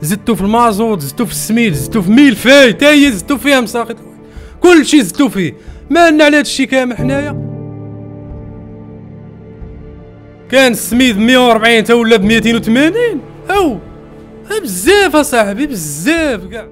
زدتو في المازوت زدتو في السميد زدتو في فاي تا هي زدتو فيها مساخط كلشي زدتو فيه مالنا على هادشي كامل حنايا كان السميد 140 تا ولا ب 280 او بزاف اصاحبي بزاف كاع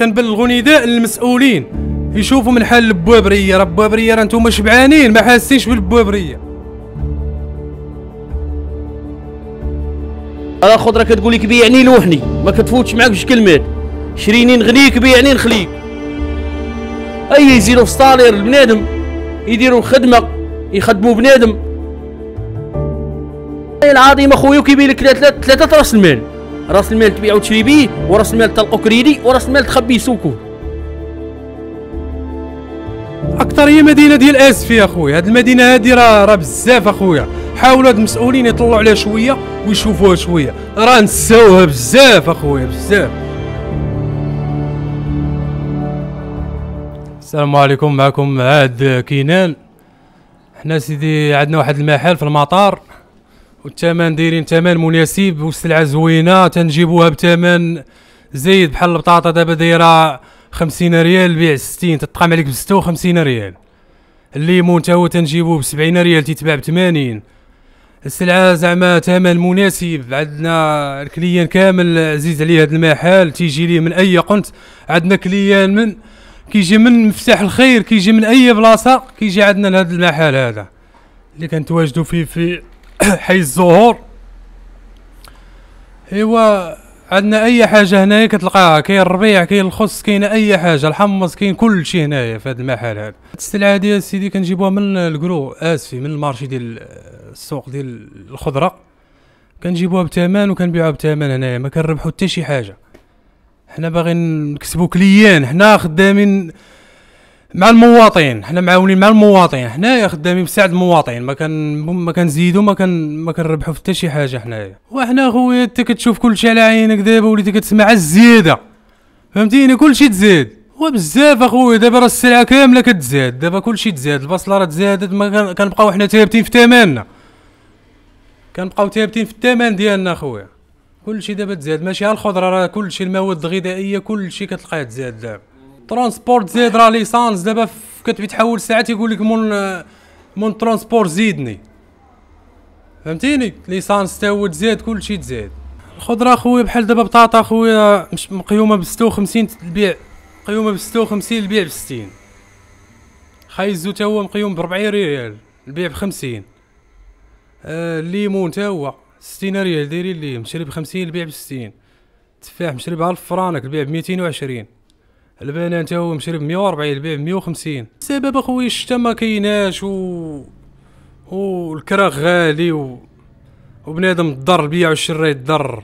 تنبل نداء للمسؤولين يشوفوا من حال البوابريه راه البوابريه راه نتوما شبعانين ما حاسينش بالبوابريه راه الخضره كتقول لك بيعني لوحني ما كتفوتش معاك بش كلمات شريني نغنيك بيعني نخليك اي يزيدوا في الصالير البنادم يديروا الخدمه يخدموا بنادم العظيم اخويا وكيبين لك ثلاثه ثلاثه راس المال راس المال تبيع وتشري بيه وراس المال تلقو كريدي وراس المال تخبي سوكو اكثر هي مدينه ديال يا اخويا هاد المدينه هادي راه راه بزاف اخويا حاولوا هاد المسؤولين يطلعوا عليها شويه ويشوفوها شويه راه نساوها بزاف اخويا بزاف السلام عليكم معكم عاد كينان حنا سيدي عندنا واحد المحل في المطار والثمن دايرين ثمن مناسب والسلعه زوينه تنجيبوها بثمن زايد بحال البطاطا دابا دايره 50 ريال بيع 60 تتقام عليك ب 56 ريال الليمون تا هو تنجيبوه ب 70 ريال تيتباع ب 80 السلعه زعما ثمن مناسب عندنا الكليان كامل عزيز عليه هذا المحل تيجي ليه من اي قنت عندنا كليان من كيجي من مفتاح الخير كيجي من اي بلاصه كيجي عندنا لهذا المحل هذا اللي كنتواجدوا فيه في حي الزهور ايوا عندنا اي حاجه هنايا كتلقاها كاين الربيع كاين الخس كاين اي حاجه الحمص كاين كل شيء هنايا في هذا المحل هذا السلعه ديال سيدي كنجيبوها من الكرو اسفي من المارشي ديال السوق ديال الخضره كنجيبوها بثمن وكنبيعوها بثمن هنايا ما كنربحو حتى شي حاجه حنا باغيين نكسبو كليان حنا خدامين مع المواطن حنا معاونين مع المواطن حنايا خدامين بسعد المواطن ما كان ما كنزيدو ما كان ما كنربحو حتى شي حاجه حنايا وحنا خويا انت كتشوف كلشي على عينك دابا وليتي كتسمع الزياده فهمتيني كلشي تزاد وبزاف اخويا دابا راه السلعه كامله كتزاد دابا كلشي تزاد البصله راه تزادت ما كنبقاو حنا ثابتين في ثمننا كنبقاو ثابتين في الثمن ديالنا اخويا كلشي دابا تزاد ماشي على الخضره راه كلشي المواد الغذائيه كلشي كتلقاه تزاد دابا ترونسبورت زيد راه ليسانس دابا كتبي تحول ساعات يقول لك مون مون ترونسبورت زيدني فهمتيني ليسانس تا هو تزاد كلشي تزاد الخضره خويا بحال دابا بطاطا خويا مش مقيومه ب 56 البيع مقيومه ب 56 البيع ب 60 خايزو تا هو مقيوم ب 40 ريال البيع ب 50 آه الليمون تا هو 60 ريال دايرين ليه مشري ب 50 البيع ب 60 تفاح مشري ب 1000 فرانك البيع ب 220 البان انت هو ب 140 البيع 150 السبب اخويا الشتا ما كايناش و والكرا غالي و وبنادم ضر البيع والشراء ضر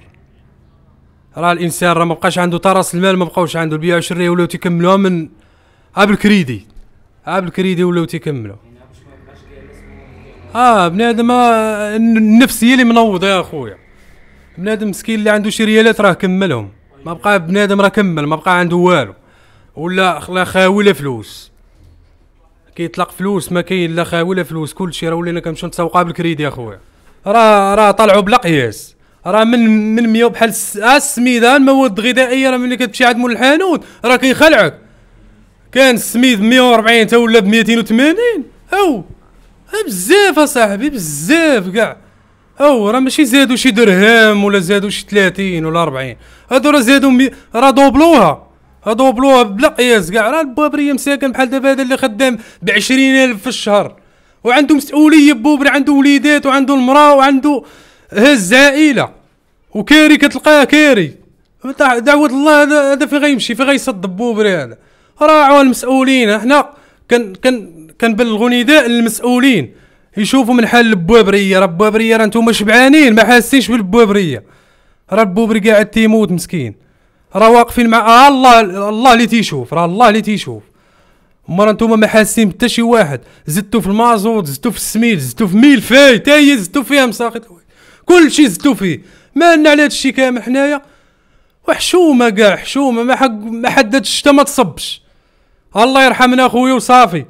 راه الانسان راه مبقاش عنده طراس المال مبقاوش عنده البيع والشراء ولاو تيكملوها من عاب الكريدي عاب الكريدي ولاو تيكملوا اه بنادم آه، النفس هي اللي منوضه يا اخويا بنادم مسكين اللي عنده شي ريالات راه كملهم ما بقى بنادم راه كمل ما بقى عنده والو ولا لا خاوي لا فلوس كيطلق فلوس ما كاين لا خاوي لا فلوس كلشي راه ولينا كنمشيو نتسوقها بالكريدي اخويا راه راه طلعوا بلا قياس راه من من 100 بحال آه، السميدان مواد غذائيه راه ملي كتمشي عند مول الحانوت راه كيخلعك كان السميد 140 تا ولا ب 280 او بزاف اصاحبي بزاف كاع او راه ماشي زادوا شي درهم ولا زادوا شي 30 ولا 40 هادو راه زادوا مي... راه دوبلوها دوبلوها بلا قياس كاع راه البابريه مساكن بحال دابا هذا اللي خدام ب 20000 في الشهر وعنده مسؤوليه بوبري عنده وليدات وعنده المراه وعنده هز عائله وكاري كتلقاه كاري دعوة الله هذا هذا فين غيمشي فين غيصد بوبري هذا راعوا المسؤولين حنا كن كن كنبلغوا نداء للمسؤولين يشوفوا من حال البوابريه راه البوابريه راه نتوما شبعانين ما حاسينش بالبوابريه راه البوبري قاعد تيموت مسكين راه واقفين مع آه، الله الله اللي تيشوف راه الله اللي تيشوف مرة نتوما ما حاسين حتى شي واحد زدتو في المازوت زدتو في السميد زدتو في فاي تا هي زدتو فيها مساقط كلشي زدتو فيه مالنا على هادشي كامل حنايا وحشومه كاع حشومه ما حق ما حددش الشتا ما تصبش الله يرحمنا خويا وصافي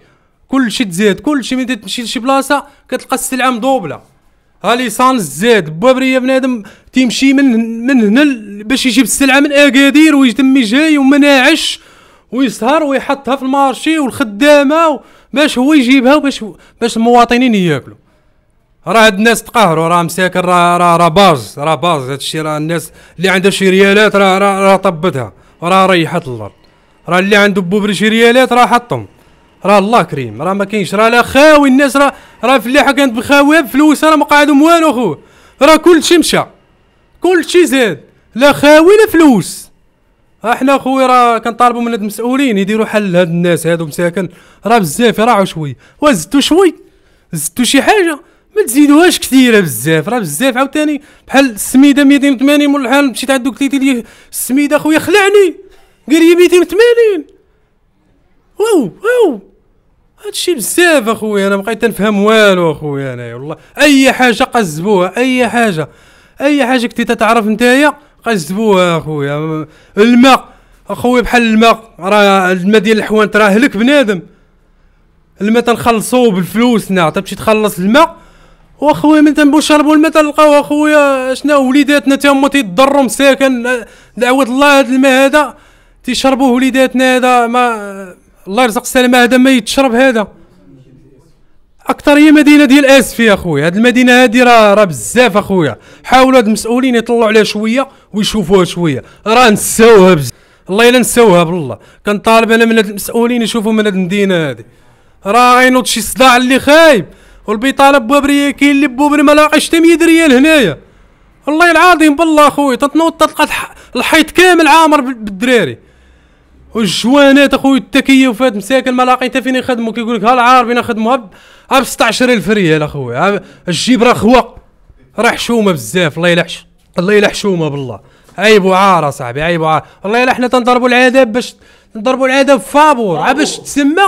كلشي تزيد كلشي ملي تمشي لشي بلاصه كتلقى السلعه مضوبله ها ليسانس زاد يا بنادم تيمشي من من هنا باش يجيب السلعة من اكادير ويتمي جاي ومناعش ويسهر ويحطها في المارشي والخدامة باش هو يجيبها وباش باش المواطنين ياكلوا راه هاد الناس تقهروا راه مساكن راه راه را باز راه باز هادشي راه الناس اللي عندها شي ريالات راه راه طبتها راه ريحت الارض راه اللي عنده بوبري شي ريالات راه حطهم راه الله كريم راه ما كاينش راه لا خاوي الناس راه راه الفلاحه كانت بخاويه بفلوس راه ما قعدهم والو اخو راه كلشي مشى كلشي زاد لا خاوي لا فلوس احنا خويا راه كنطالبوا من هاد المسؤولين يديروا حل لهاد الناس هادو مساكن راه بزاف راه شوي وزدتو شوي زدتو شي حاجه ما تزيدوهاش كثيره بزاف راه بزاف عاوتاني بحال السميده 280 مول الحال مشيت عند دوك لي السميده خويا خلعني قال لي 280 واو واو هادشي بزاف اخويا انا بقيت نفهم والو اخويا انايا والله اي حاجه قزبوها اي حاجه اي حاجه كنتي تتعرف نتايا قزبوها اخويا الماء اخويا بحال الماء راه الماء ديال الحوانت راه هلك بنادم الماء بالفلوس نا تمشي تخلص الماء واخويا من تنبو شربوا الماء تلقاو اخويا شنا وليداتنا تا هما تيضروا مساكن دعوة الله هاد الماء هذا تيشربوه وليداتنا هذا ما الله يرزق السلامه هذا ما يتشرب هذا اكثر هي مدينه ديال اسفي اخويا هاد المدينه هادي راه راه بزاف اخويا حاولوا هاد المسؤولين يطلعوا عليها شويه ويشوفوها شويه راه نساوها بزاف الله الا نساوها بالله كنطالب انا من هاد المسؤولين يشوفوا من هاد المدينه هادي راه غينوض شي صداع اللي خايب والبطاله بوابريه كاين اللي بوبري ما لاقاش تمية ريال هنايا والله العظيم بالله اخويا تنوض تلقى الحيط كامل عامر بالدراري والجوانات اخويا التكيه وفات مساكن ما لاقي حتى فين يخدموا كيقول لك ها العاربي نخدموها ب 16000 ريال اخويا الجيب راه خوى راه حشومه بزاف الله يلحش الله يلحشومه بالله عيب وعار صاحبي عيب وعار والله يلا حنا تنضربوا العذاب باش نضربوا العذاب فابور عا باش تسمى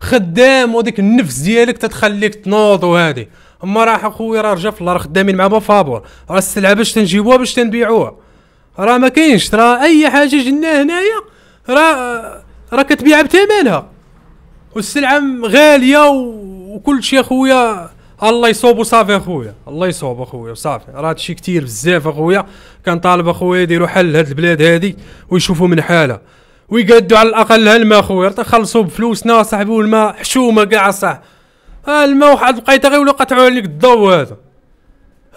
خدام وديك النفس ديالك تتخليك تنوض وهادي اما راح اخويا راه رجع في الله راه خدامين مع فابور راه السلعه باش تنجيبوها باش تنبيعوها راه ما كاينش راه اي حاجه جناها هنايا راه راه كتبيعها بثمنها والسلعه غاليه وكل شيء اخويا الله يصوب وصافي اخويا الله يصوب اخويا وصافي راه هادشي كثير بزاف اخويا كنطالب اخويا يديروا حل لهاد البلاد هادي ويشوفوا من حالها ويقادوا على الاقل الماء خويا خلصوا بفلوسنا صاحبي والماء حشومه كاع صح الماء واحد بقيت غير ولا قطعوا عليك الضو هذا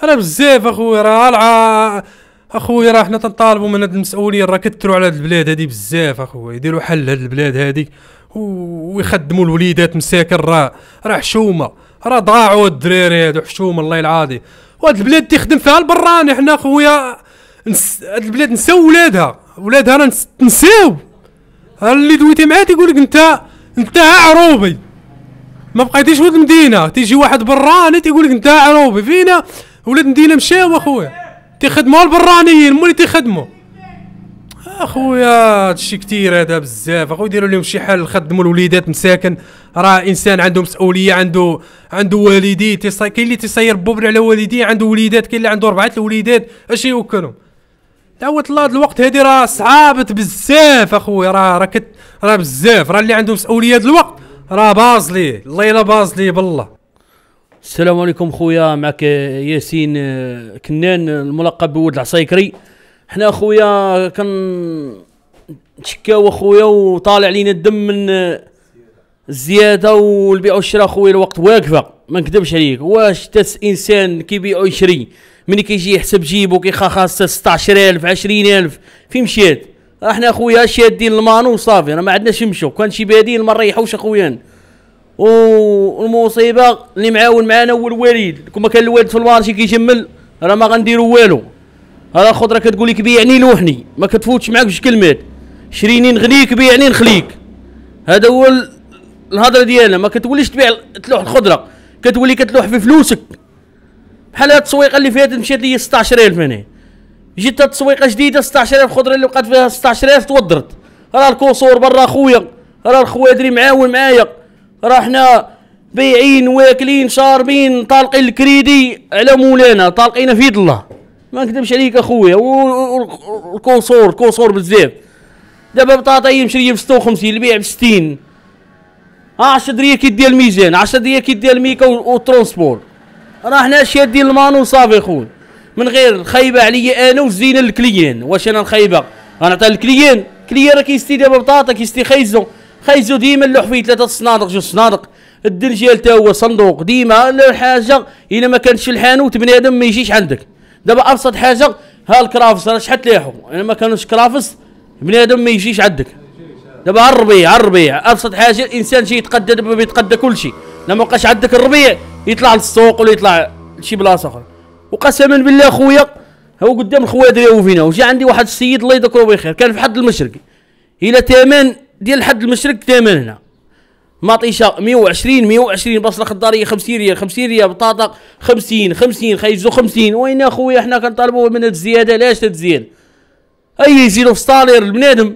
راه بزاف اخويا راه اخويا راه حنا تنطالبوا من هاد المسؤولين راه كثروا على هاد البلاد هادي بزاف اخويا يديروا حل هاد البلاد هادي ويخدموا الوليدات مساكن راه راه حشومه راه ضاعوا الدراري هادو حشومه الله العظيم وهاد البلاد تخدم فيها البراني حنا اخويا نس... هاد البلاد نساو ولادها ولادها راه نس... نساو اللي دويتي معاه تيقول لك انت انت عروبي ما بقيتيش ولد مدينه تيجي واحد براني تيقول لك انت عروبي فينا ولاد مدينه مشاو اخويا تخدموا البرانيين مولي تخدموا اخويا هادشي كثير هذا بزاف اخويا ديروا لهم شي حل خدموا الوليدات مساكن راه انسان عنده مسؤوليه عنده عنده والديه كاين اللي تيصير بوبل على والديه عنده وليدات كاين اللي عنده اربعه الوليدات اش يوكلهم تعود الله الوقت هادي راه صعابت بزاف اخويا راه راه كت راه بزاف راه اللي عنده مسؤوليه الوقت راه باز ليه الليله باز ليه بالله السلام عليكم خويا معك ياسين آه، كنان الملقب بولد العصايكري حنا خويا كن تشكاو خويا وطالع لينا الدم من آه، الزياده والبيع والشراء خويا الوقت واقفه ما نكذبش عليك واش تس انسان كيبيع ويشري ملي كيجي يحسب جيبو كيخا 16000 20000 فين مشات احنا خويا شادين المانو وصافي راه ما عندناش نمشيو كان شي بادين ما نريحوش اخويا والمصيبه اللي معاون معانا هو الوالد كون ما كان الوالد في المارشي كيجمل راه ما غنديروا والو راه الخضره كتقول لك بيعني لوحني ما كتفوتش معاك بجوج كلمات شريني نغنيك بيعني نخليك هذا هو الهضره ديالنا ما كتوليش تبيع تلوح الخضره كتولي كتلوح في فلوسك بحال هاد التسويقه اللي فاتت مشات لي 16000 هنا جيت تسويقه التسويقه جديده 16000 خضره اللي وقعت فيها 16000 توضرت راه الكوسور برا خويا راه الخوادري معاون معايا رحنا بيعين واكلين شاربين طالقين الكريدي على مولانا طالقين في يد الله ما نكذبش عليك اخويا والكونسور كونسور بزاف دابا بطاطا يمشي ب 56 البيع ب 60 10 دريه كيدير الميزان 10 دريه كيدير الميكا والترونسبور راه حنا شادين المانو صافي خويا من غير الخايبه عليا انا وزينه للكليان واش انا الخايبه غنعطيها للكليان كليان راه كيستي دابا بطاطا كيستي خيزو خيزو ديما اللوح فيه ثلاثه صنادق جوج صنادق الدرجال تا هو صندوق ديما الحاجه الا ما كانش الحانوت بنادم ما يجيش عندك دابا ابسط حاجه ها الكرافس راه شحال تلاحو الا ما كانوش كرافس بنادم ما يجيش عندك دابا ها الربيع ها الربيع ابسط حاجه الانسان شي يتقدى دابا بيتقدى كلشي إلا ما بقاش عندك الربيع يطلع للسوق ولا يطلع لشي بلاصه اخرى وقسما بالله خويا هو قدام خويا هو فينا وجا عندي واحد السيد الله يذكره بخير كان في حد المشرقي الى تامن ديال الحد المشرق هنا مطيشه 120 120 بصله خضاريه 50 ريال 50 ريال بطاطا 50 50 خيزو 50 وين اخويا حنا كنطالبو من هاد الزياده علاش هاد الزياده اي يزيدو في الصالير البنادم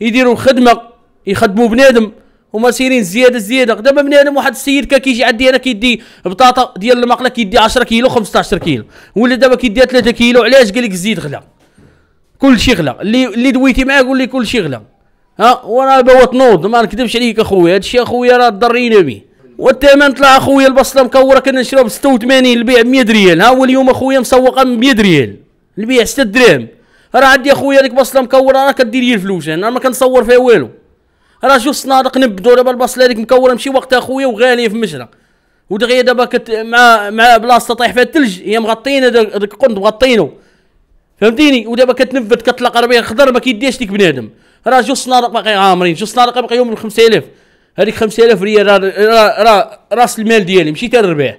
يديروا الخدمه يخدموا بنادم هما سيرين زياده زياده دابا بنادم واحد السيد كان كيجي عندي انا كيدي بطاطا ديال المقله كيدي 10 كيلو 15 كيلو ولا دابا كيديها 3 كيلو علاش قال لك الزيت غلا كلشي غلا اللي اللي دويتي معاه قول لي كلشي غلا ها وانا بوت نوض ما نكذبش عليك اخويا هادشي اخويا راه ضرينا بيه والثمن طلع اخويا البصله مكوره كنا نشروها ب 86 البيع ب 100 ريال ها هو اليوم اخويا مسوقه ب 100 ريال البيع 6 دراهم راه عندي اخويا ديك بصله مكوره راه كدير لي الفلوس انا ما كنصور فيها والو راه شوف الصنادق نبدو دابا البصله هذيك مكوره ماشي وقتها اخويا وغاليه في مشرى ودغيا دابا كت مع مع بلاصه طايح فيها الثلج هي مغطينا داك القند مغطينو فهمتيني ودابا كتنفد كتلقى ربيع خضر ما كيديهش ديك بنادم راه جو السنارق باقي عامرين جو السنارق باقي يوم 5000 هذيك 5000 ريال راه راه راس المال ديالي مشيت نربح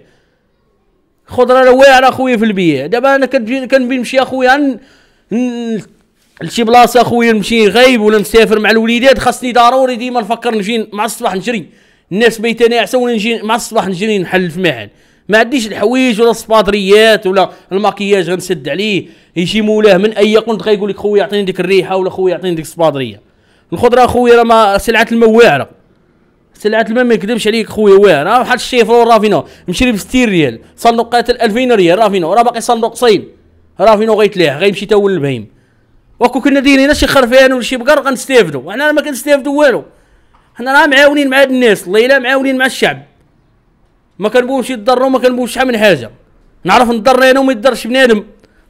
الخضره راه واعره اخويا في البيع دابا انا كتجي كنبي نمشي اخويا لشي بلاصه اخويا نمشي غايب ولا نسافر مع الوليدات خاصني ضروري ديما نفكر نجي مع الصباح نجري الناس بيتنا عسى ولا نجي مع الصباح نجري نحل في محل ما عنديش الحوايج ولا السبادريات ولا الماكياج غنسد عليه يجي مولاه من اي قنت غيقول لك خويا اعطيني ديك الريحه ولا خويا اعطيني ديك السبادريه الخضره خويا راه ما سلعه الماء واعره سلعه الماء ما يكذبش عليك خويا واعره بحال الشيفرو رافينو مشري ب 60 ريال صندوق قاتل 2000 ريال رافينو راه باقي صندوق صين رافينو غيتلاه غيمشي تا هو للبهيم وكو كنا دايرين شي خرفان ولا شي بقر غنستافدو حنا ما كنستافدو والو حنا راه معاونين مع هاد الناس الله الا معاونين مع الشعب ما كنبغوش يضروا ما كنبغوش شحال من حاجه نعرف نضر انا وما يضرش بنادم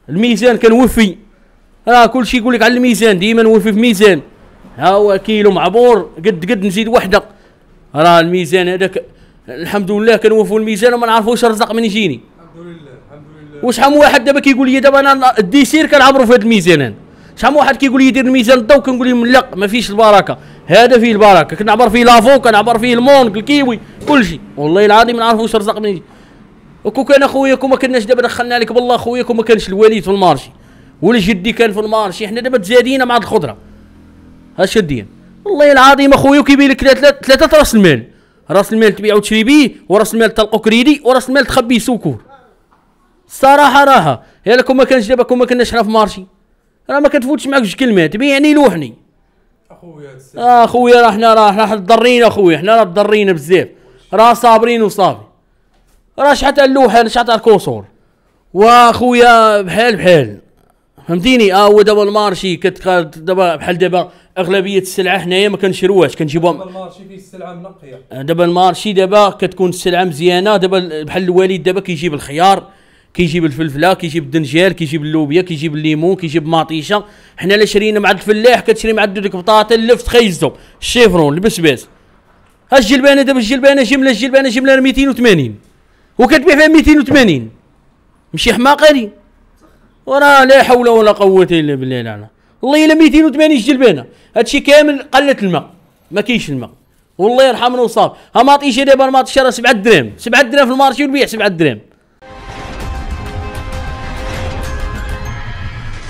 الميزان كنوفي راه كلشي يقول لك على الميزان ديما نوفي في ميزان ها هو كيلو معبور قد قد نزيد وحده راه الميزان هذاك الحمد لله كنوفوا الميزان وما نعرفوش الرزق من يجيني الحمد لله الحمد لله وشحال من واحد دابا كيقول لي دابا انا الديسير كنعبروا في هذا الميزان انا شحال واحد كيقول لي يدير الميزان الضو كنقول لهم لا ما فيش البركه هذا فيه البركه كنعبر فيه لافو كنعبر فيه المونك الكيوي كل شيء والله العظيم ما نعرف واش رزق منين وكو كان اخويا كون ما كناش دابا دخلنا عليك بالله اخويا كون ما كانش الوالد في المارشي ولا جدي كان في المارشي حنا دابا تزادينا مع الخضره ها شادين والله العظيم اخويا كيبين لك ثلاثه راس المال راس المال تبيع وتشري بيه وراس المال تلقو كريدي وراس المال تخبي سكور الصراحه راها يا لكم ما كانش دابا كون ما كناش حنا في مارشي راه ما كتفوتش معاك جوج كلمات يعني لوحني اخويا اه اخويا راه حنا راه راه ضرينا اخويا حنا راه ضرينا بزاف راه صابرين وصافي راه شحال تاع اللوحه شحال تاع الكسور واخويا بحال بحال فهمتيني اه هو دابا المارشي دابا بحال دابا اغلبيه السلعه حنايا ما كنشروهاش كنجيبوها دابا المارشي فيه السلعه منقيه آه، دابا المارشي دابا كتكون السلعه مزيانه دابا بحال الوالد دابا كيجيب الخيار كيجيب الفلفله كيجيب الدنجال كيجيب اللوبيا كيجيب الليمون كيجيب مطيشه حنا لا شرينا مع الفلاح كتشري مع ديك بطاطا اللفت خيزتو الشيفرون البسباس ها الجلبانه دابا الجلبانه جمله الجلبانه جمله 280 وكتبيع فيها 280 ماشي حماقري وراه لا حول ولا قوه الا بالله العلى والله الا 280 جلبانه هادشي كامل قلت الماء ما كاينش الماء والله يرحمنا وصافي ها مطيشه دابا المطيشه راه 7 دراهم 7 دراهم في المارشي ونبيع 7 دراهم